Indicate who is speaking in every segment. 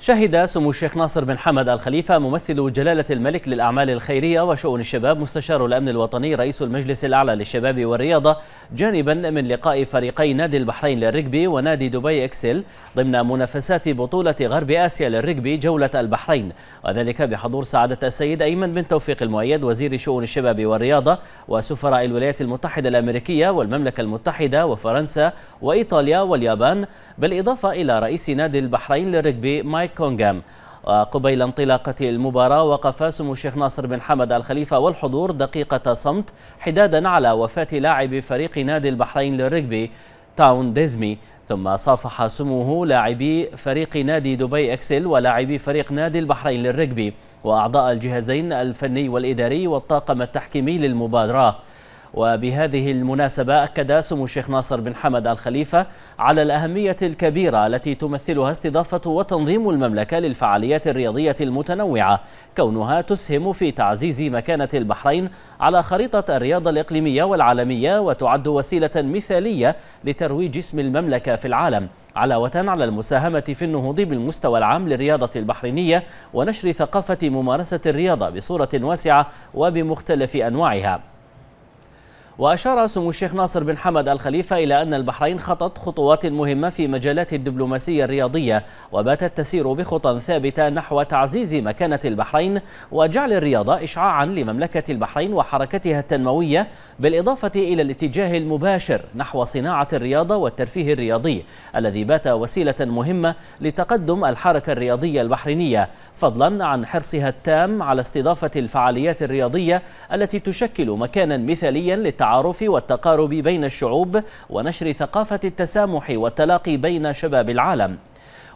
Speaker 1: شهد سمو الشيخ ناصر بن حمد الخليفة ممثل جلالة الملك للأعمال الخيرية وشؤون الشباب مستشار الأمن الوطني رئيس المجلس الأعلى للشباب والرياضة جانبا من لقاء فريقي نادي البحرين للركبي ونادي دبي إكسل ضمن منافسات بطولة غرب آسيا للركبي جولة البحرين وذلك بحضور سعادة السيد أيمن بن توفيق المؤيد وزير شؤون الشباب والرياضة وسفراء الولايات المتحدة الأمريكية والمملكة المتحدة وفرنسا وإيطاليا واليابان بالإضافة إلى رئيس نادي البحرين للركبي مايك مايك كونغام وقبيل انطلاقة المباراة وقف سمو الشيخ ناصر بن حمد الخليفة والحضور دقيقة صمت حدادا على وفاة لاعب فريق نادي البحرين للرجبي تاون ديزمي ثم صافح سموه لاعبي فريق نادي دبي اكسل ولاعبي فريق نادي البحرين للرجبي وأعضاء الجهازين الفني والإداري والطاقم التحكيمي للمباراة وبهذه المناسبة أكد سمو الشيخ ناصر بن حمد الخليفة على الأهمية الكبيرة التي تمثلها استضافة وتنظيم المملكة للفعاليات الرياضية المتنوعة كونها تسهم في تعزيز مكانة البحرين على خريطة الرياضة الإقليمية والعالمية وتعد وسيلة مثالية لترويج اسم المملكة في العالم علاوة على المساهمة في النهوض بالمستوى العام للرياضة البحرينية ونشر ثقافة ممارسة الرياضة بصورة واسعة وبمختلف أنواعها وأشار سمو الشيخ ناصر بن حمد الخليفة إلى أن البحرين خطت خطوات مهمة في مجالات الدبلوماسية الرياضية وباتت تسير بخطى ثابتة نحو تعزيز مكانة البحرين وجعل الرياضة إشعاعا لمملكة البحرين وحركتها التنموية بالإضافة إلى الاتجاه المباشر نحو صناعة الرياضة والترفيه الرياضي الذي بات وسيلة مهمة لتقدم الحركة الرياضية البحرينية فضلا عن حرصها التام على استضافة الفعاليات الرياضية التي تشكل مكانا مثاليا للتعليم التعارف والتقارب بين الشعوب ونشر ثقافة التسامح والتلاقي بين شباب العالم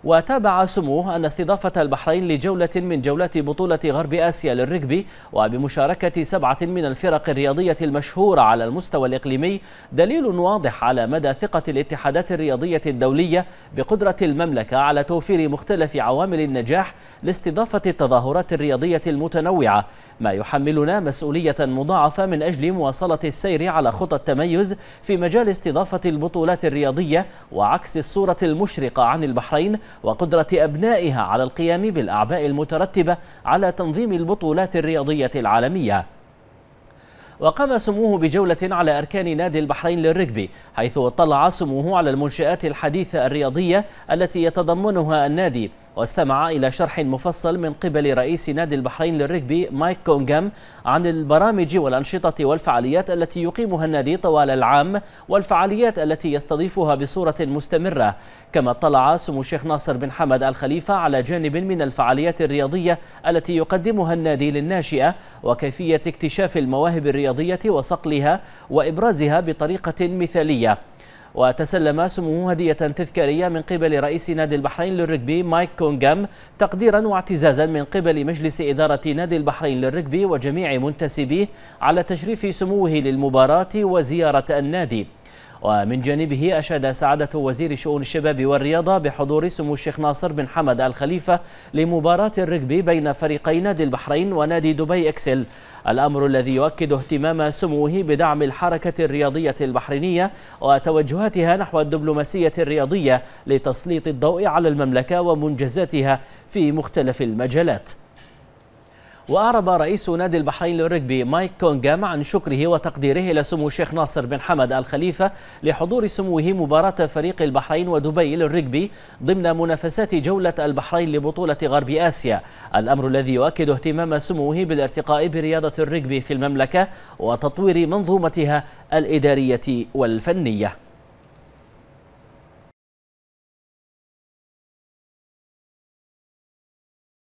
Speaker 1: وتابع سموه أن استضافة البحرين لجولة من جولات بطولة غرب آسيا للركبي وبمشاركة سبعة من الفرق الرياضية المشهورة على المستوى الإقليمي دليل واضح على مدى ثقة الاتحادات الرياضية الدولية بقدرة المملكة على توفير مختلف عوامل النجاح لاستضافة التظاهرات الرياضية المتنوعة ما يحملنا مسؤولية مضاعفة من أجل مواصلة السير على خطى التميز في مجال استضافة البطولات الرياضية وعكس الصورة المشرقة عن البحرين وقدرة أبنائها على القيام بالأعباء المترتبة على تنظيم البطولات الرياضية العالمية وقام سموه بجولة على أركان نادي البحرين للركبي حيث اطلع سموه على المنشآت الحديثة الرياضية التي يتضمنها النادي واستمع إلى شرح مفصل من قبل رئيس نادي البحرين للركبي مايك كونغام عن البرامج والأنشطة والفعاليات التي يقيمها النادي طوال العام والفعاليات التي يستضيفها بصورة مستمرة كما اطلع سمو الشيخ ناصر بن حمد الخليفة على جانب من الفعاليات الرياضية التي يقدمها النادي للناشئة وكيفية اكتشاف المواهب الرياضية وصقلها وإبرازها بطريقة مثالية وتسلم سموه هدية تذكارية من قبل رئيس نادي البحرين للركبي مايك كونغام تقديرا واعتزازا من قبل مجلس إدارة نادي البحرين للركبي وجميع منتسبيه على تشريف سموه للمباراة وزيارة النادي ومن جانبه أشاد سعادة وزير شؤون الشباب والرياضة بحضور سمو الشيخ ناصر بن حمد الخليفة لمباراة الرجبي بين فريقي نادي البحرين ونادي دبي إكسل الأمر الذي يؤكد اهتمام سموه بدعم الحركة الرياضية البحرينية وتوجهاتها نحو الدبلوماسية الرياضية لتسليط الضوء على المملكة ومنجزاتها في مختلف المجالات وأعرب رئيس نادي البحرين للركبي مايك كونغام عن شكره وتقديره لسمو الشيخ ناصر بن حمد الخليفة لحضور سموه مباراة فريق البحرين ودبي للركبي ضمن منافسات جولة البحرين لبطولة غرب آسيا الأمر الذي يؤكد اهتمام سموه بالارتقاء برياضة الركبي في المملكة وتطوير منظومتها الإدارية والفنية